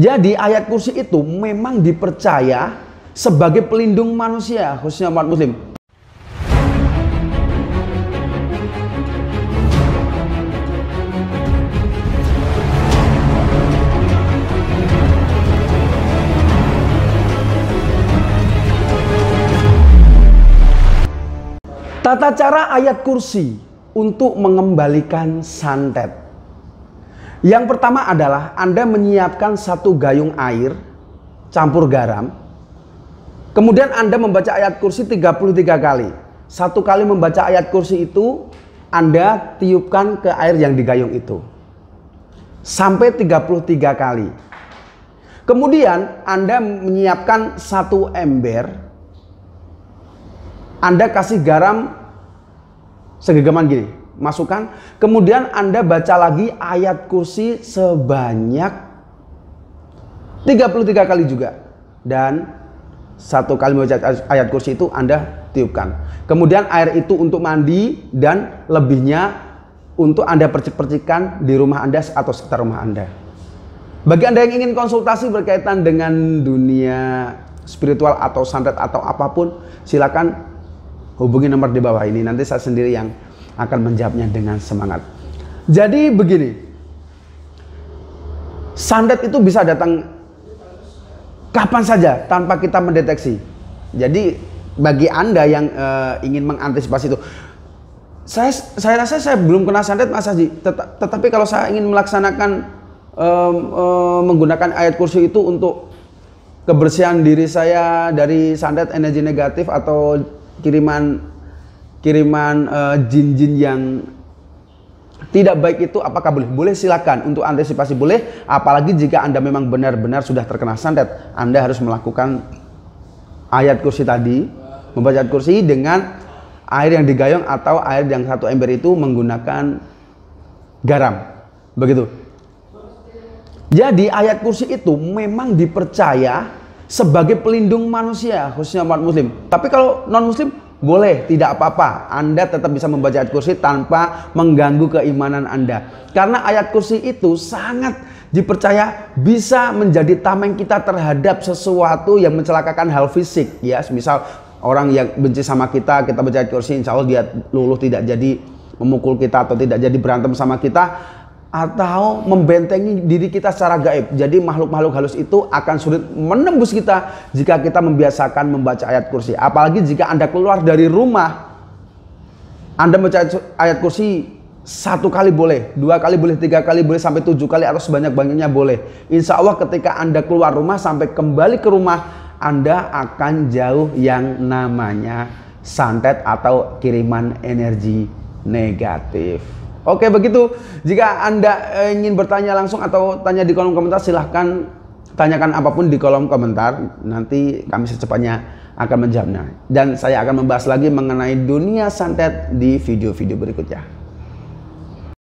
Jadi ayat kursi itu memang dipercaya sebagai pelindung manusia khususnya umat muslim. Tata cara ayat kursi untuk mengembalikan santet. Yang pertama adalah Anda menyiapkan satu gayung air campur garam. Kemudian Anda membaca ayat kursi 33 kali. Satu kali membaca ayat kursi itu Anda tiupkan ke air yang digayung itu. Sampai 33 kali. Kemudian Anda menyiapkan satu ember. Anda kasih garam segegaman gini masukkan Kemudian Anda baca lagi ayat kursi sebanyak 33 kali juga. Dan satu kali membaca ayat kursi itu Anda tiupkan. Kemudian air itu untuk mandi dan lebihnya untuk Anda percik-percikan di rumah Anda atau sekitar rumah Anda. Bagi Anda yang ingin konsultasi berkaitan dengan dunia spiritual atau santet atau apapun, silakan hubungi nomor di bawah ini. Nanti saya sendiri yang akan menjawabnya dengan semangat. Jadi begini, sandet itu bisa datang kapan saja tanpa kita mendeteksi. Jadi bagi anda yang uh, ingin mengantisipasi itu, saya saya rasa saya belum kena sandet Mas Haji. Tet tetapi kalau saya ingin melaksanakan um, um, menggunakan ayat kursi itu untuk kebersihan diri saya dari sandet energi negatif atau kiriman kiriman eh, jin-jin uh, yang tidak baik itu apakah boleh? Boleh silakan untuk antisipasi boleh apalagi jika Anda memang benar-benar sudah terkena santet Anda harus melakukan ayat kursi tadi membaca kursi dengan air yang digayung atau air yang satu ember itu menggunakan garam begitu jadi ayat kursi itu memang dipercaya sebagai pelindung manusia khususnya umat muslim tapi kalau non muslim boleh, tidak apa-apa. Anda tetap bisa membaca ayat kursi tanpa mengganggu keimanan Anda. Karena ayat kursi itu sangat dipercaya bisa menjadi tameng kita terhadap sesuatu yang mencelakakan hal fisik. Ya, misal orang yang benci sama kita, kita baca ayat kursi, insya Allah dia luluh tidak jadi memukul kita atau tidak jadi berantem sama kita atau membentengi diri kita secara gaib. Jadi makhluk-makhluk halus itu akan sulit menembus kita jika kita membiasakan membaca ayat kursi. Apalagi jika Anda keluar dari rumah, Anda membaca ayat kursi satu kali boleh, dua kali boleh, tiga kali boleh, sampai tujuh kali atau sebanyak-banyaknya boleh. Insya Allah ketika Anda keluar rumah sampai kembali ke rumah, Anda akan jauh yang namanya santet atau kiriman energi negatif. Oke begitu. Jika Anda eh, ingin bertanya langsung atau tanya di kolom komentar silahkan tanyakan apapun di kolom komentar. Nanti kami secepatnya akan menjawabnya. Dan saya akan membahas lagi mengenai dunia santet di video-video berikutnya.